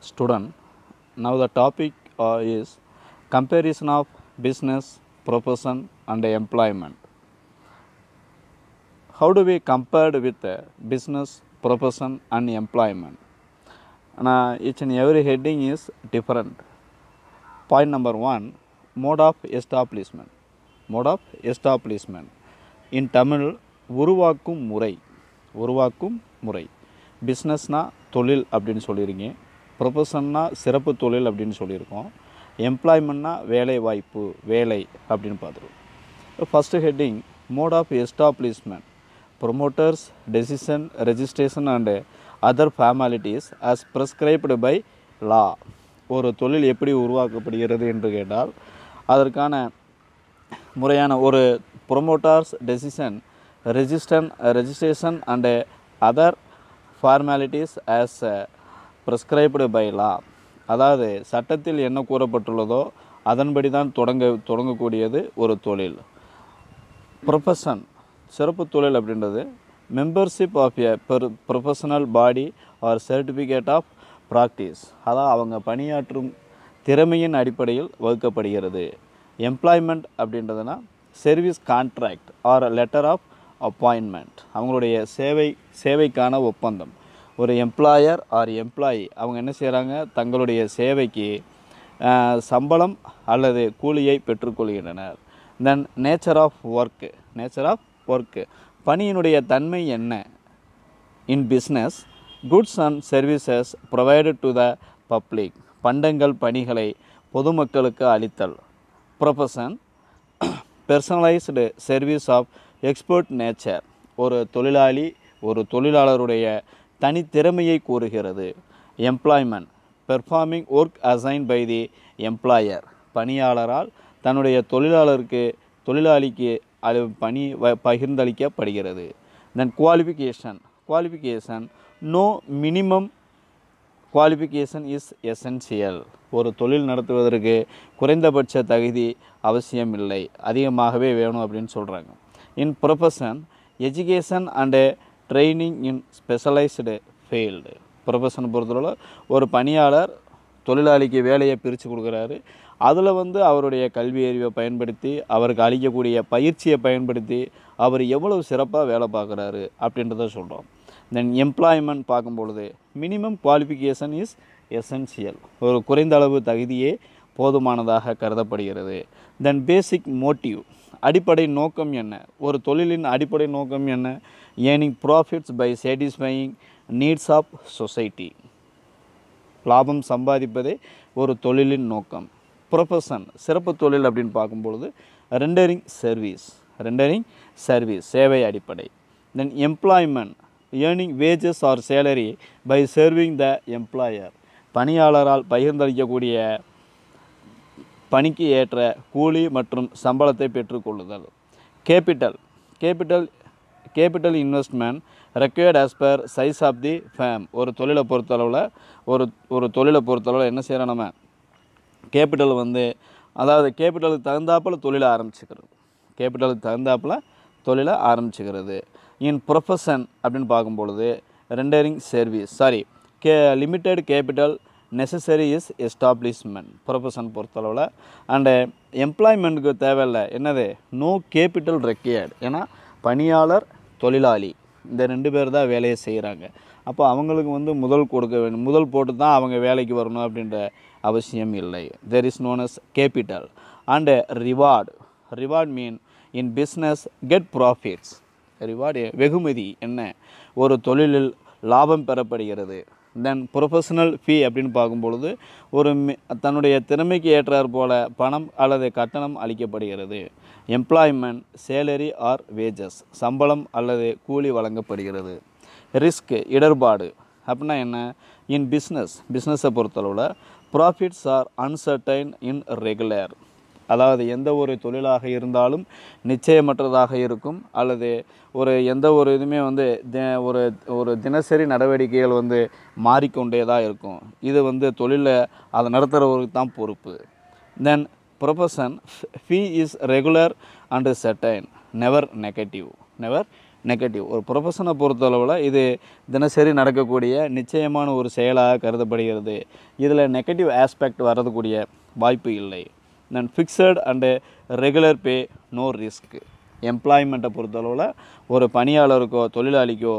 student. Now the topic uh, is comparison of business, profession and employment. How do we compare with uh, business, profession and employment? And, uh, each and every heading is different. Point number one, mode of establishment. Mode of establishment. In Tamil, உருவாக்கும் முறை உருவாக்கும் முறை பிஸ்னஸ்னால் தொழில் அப்படின்னு சொல்லியிருக்கேன் ப்ரொஃபஷன்னா சிறப்பு தொழில் அப்படின்னு சொல்லியிருக்கோம் எம்ப்ளாய்மெண்ட்னா வேலை வாய்ப்பு வேலை அப்படின்னு பார்த்துருக்கோம் first heading mode of establishment promoters decision registration and other formalities as prescribed by law ஒரு தொழில் எப்படி உருவாக்கப்படுகிறது என்று கேட்டால் அதற்கான முறையான ஒரு promoters decision registration registration and other formalities as prescribed by law அதாவது சட்டத்தில் என்ன கூறப்பட்டுள்ளதோ அதன்படி தான் தொடங்க தொடங்கக்கூடியது ஒரு தொழில் ப்ரொஃபஷன் சிறப்பு தொழில் அப்படின்றது membership of a per professional body or certificate of practice அதான் அவங்க பணியாற்றும் திறமையின் அடிப்படையில் வகுக்கப்படுகிறது எம்ப்ளாய்மெண்ட் அப்படின்றதுனா service contract or letter of appointment அவங்களுடைய சேவை சேவைக்கான ஒப்பந்தம் ஒரு எம்ப்ளாயர் ஆர் எம்ப்ளாயி அவங்க என்ன செய்கிறாங்க தங்களுடைய சேவைக்கு சம்பளம் அல்லது கூலியை பெற்றுக்கொள்கின்றனர் then nature of work nature of work பணியினுடைய தன்மை என்ன in business goods and services provide to the public பண்டங்கள் பணிகளை பொதுமக்களுக்கு அளித்தல் profession personalised service of expert nature ஒரு தொழிலாளி ஒரு தொழிலாளருடைய தனித்திறமையை கூறுகிறது employment performing work assign by the employer பணியாளரால் தன்னுடைய தொழிலாளருக்கு தொழிலாளிக்கு அது பணி பகிர்ந்தளிக்கப்படுகிறது then qualification qualification no minimum qualification is essential ஒரு தொழில் நடத்துவதற்கு குறைந்தபட்ச தகுதி அவசியம் இல்லை அதிகமாகவே வேணும் அப்படின்னு சொல்கிறாங்க in profession education and training in specialised field profession பொறுத்தளவில் ஒரு பணியாளர் தொழிலாளிக்கு வேலையை பிரித்து கொடுக்குறாரு அதில் வந்து அவருடைய கல்வி அறிவை பயன்படுத்தி அவருக்கு அளிக்கக்கூடிய பயிற்சியை பயன்படுத்தி அவர் எவ்வளவு சிறப்பாக வேலை பார்க்குறாரு அப்படின்றத சொல்கிறோம் தென் எம்ப்ளாய்மெண்ட் பார்க்கும்பொழுது மினிமம் குவாலிஃபிகேஷன் இஸ் எசென்சியல் ஒரு குறைந்த அளவு தகுதியே போதுமானதாக கருதப்படுகிறது தென் பேசிக் மோட்டிவ் அடிப்படை நோக்கம் என்ன ஒரு தொழிலின் அடிப்படை நோக்கம் என்ன earning profits by satisfying needs of society லாபம் சம்பாதிப்பதே ஒரு தொழிலின் நோக்கம் ப்ரொஃபஷன் சிறப்பு தொழில் அப்படின்னு பார்க்கும்பொழுது ரெண்டரிங் சர்வீஸ் ரெண்டரிங் சர்வீஸ் சேவை அடிப்படை then employment earning wages or salary by serving the employer பணியாளரால் பகிர்ந்தளிக்கக்கூடிய பணிக்கு ஏற்ற கூலி மற்றும் சம்பளத்தை பெற்றுக்கொள்ளுதல் capital capital capital investment required as per size of the firm ஒரு தொழிலை பொறுத்தளவில் ஒரு ஒரு தொழிலை பொறுத்தளவில் என்ன செய்கிறோம் நம்ம கேபிட்டல் வந்து அதாவது கேபிட்டலுக்கு தகுந்தாப்பில் தொழிலை ஆரம்பிச்சுக்கிறது கேபிட்டலுக்கு தகுந்தாப்பில் தொழிலை ஆரம்பிச்சுக்கிறது இன் ப்ரொஃபஷன் அப்படின்னு பார்க்கும்பொழுது ரெண்டரிங் சர்வீஸ் சாரி கே limited capital necessary is establishment profession பொறுத்தளவில் அண்டு எம்ப்ளாய்மெண்ட்டுக்கு தேவையில்லை என்னது நோ கேபிட்டல் ரெக்கியர்டு ஏன்னா பணியாளர் தொழிலாளி இந்த ரெண்டு பேர் தான் வேலையை செய்கிறாங்க அப்போ அவங்களுக்கு வந்து முதல் கொடுக்க வேண்டும் முதல் போட்டு தான் அவங்க வேலைக்கு வரணும் அப்படின்ற அவசியம் இல்லை there is none as capital and reward reward mean in business get profits reward வெகுமதி என்ன ஒரு தொழிலில் லாபம் பெறப்படுகிறது தென் ப்ரொஃபஷனல் ஃபீ அப்படின்னு பார்க்கும்பொழுது ஒரு தன்னுடைய திறமைக்கு ஏற்றார் போல பணம் அல்லது கட்டணம் அளிக்கப்படுகிறது எம்ப்ளாய்மெண்ட் சேலரி ஆர் வேஜஸ் சம்பளம் அல்லது கூலி வழங்கப்படுகிறது ரிஸ்க் இடர்பாடு அப்படின்னா என்ன இன் பிஸ்னஸ் பிஸ்னஸை பொறுத்தளவில் profits are uncertain irregular அதாவது எந்த ஒரு தொழிலாக இருந்தாலும் நிச்சயமற்றதாக இருக்கும் அல்லது ஒரு எந்த ஒரு இதுவுமே வந்து ஒரு ஒரு தினசரி நடவடிக்கைகள் வந்து மாறிக்கொண்டே தான் இருக்கும் இது வந்து தொழிலை அதை நடத்துகிறவருக்கு தான் பொறுப்பு then profession fee is regular and certain never negative never negative ஒரு ப்ரொஃபஷனை பொறுத்தளவில் இது தினசரி நடக்கக்கூடிய நிச்சயமான ஒரு செயலாக கருதப்படுகிறது இதில் நெகட்டிவ் ஆஸ்பெக்ட் வரதுக்கூடிய வாய்ப்பு இல்லை then fixed and regular pay no risk எம்ப்ளாய்மெண்ட்டை பொறுத்தளவில் ஒரு பணியாளருக்கோ தொழிலாளிக்கோ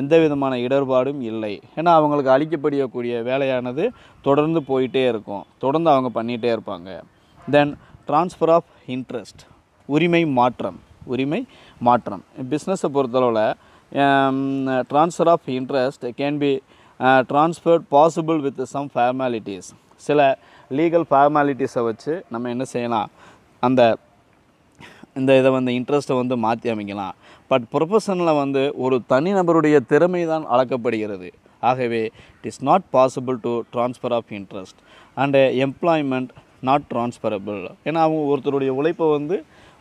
எந்த விதமான இடர்பாடும் இல்லை ஏன்னா அவங்களுக்கு அளிக்கப்படக்கூடிய வேலையானது தொடர்ந்து போயிட்டே இருக்கும் தொடர்ந்து அவங்க பண்ணிகிட்டே இருப்பாங்க தென் ட்ரான்ஸ்ஃபர் ஆஃப் இன்ட்ரெஸ்ட் உரிமை மாற்றம் உரிமை மாற்றம் பிஸ்னஸை பொறுத்தளவில் transfer of interest can be transferred possible with some formalities சில லீகல் ஃபார்மாலிட்டிஸை வச்சு நம்ம என்ன செய்யலாம் அந்த இந்த இதை வந்து இன்ட்ரெஸ்ட்டை வந்து மாற்றி அமைக்கலாம் பட் ப்ரொஃபஷனில் வந்து ஒரு தனிநபருடைய திறமை தான் அளக்கப்படுகிறது ஆகவே it is not possible to transfer of interest and employment not transferable ஏன்னா அவங்க ஒருத்தருடைய உழைப்பை வந்து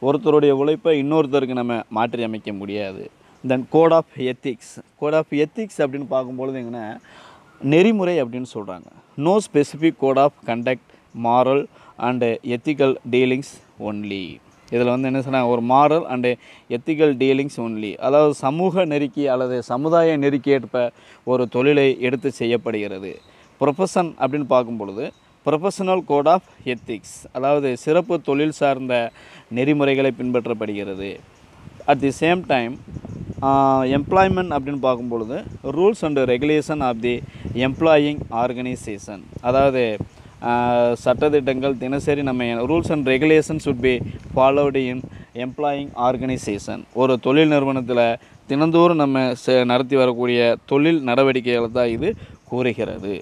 ஒருத்தருடைய உழைப்பை இன்னொருத்தருக்கு நம்ம மாற்றி அமைக்க முடியாது then code of ethics code of ethics அப்படின்னு பார்க்கும்பொழுது எங்கன்னா நெறிமுறை அப்படின்னு சொல்கிறாங்க no specific code of conduct moral and ethical dealings only இதில் வந்து என்ன சொன்னால் ஒரு moral and ethical dealings only அதாவது சமூக நெருக்கி அல்லது சமுதாய ஏற்ப ஒரு தொழிலை எடுத்து செய்யப்படுகிறது ப்ரொஃபஷன் அப்படின்னு பார்க்கும் பொழுது ப்ரொஃபஷனல் கோட் ஆஃப் எத்திக்ஸ் அதாவது சிறப்பு தொழில் சார்ந்த நெறிமுறைகளை பின்பற்றப்படுகிறது at the same time employment அப்படின்னு பார்க்கும் பொழுது rules and regulation of the employing organisation அதாவது சட்டத்திட்டங்கள் தினசரி நம்ம rules and regulation should be followed in employing organisation ஒரு தொழில் நிறுவனத்தில் தினந்தோறும் நம்ம நடத்தி வரக்கூடிய தொழில் நடவடிக்கைகளை தான் இது கூறுகிறது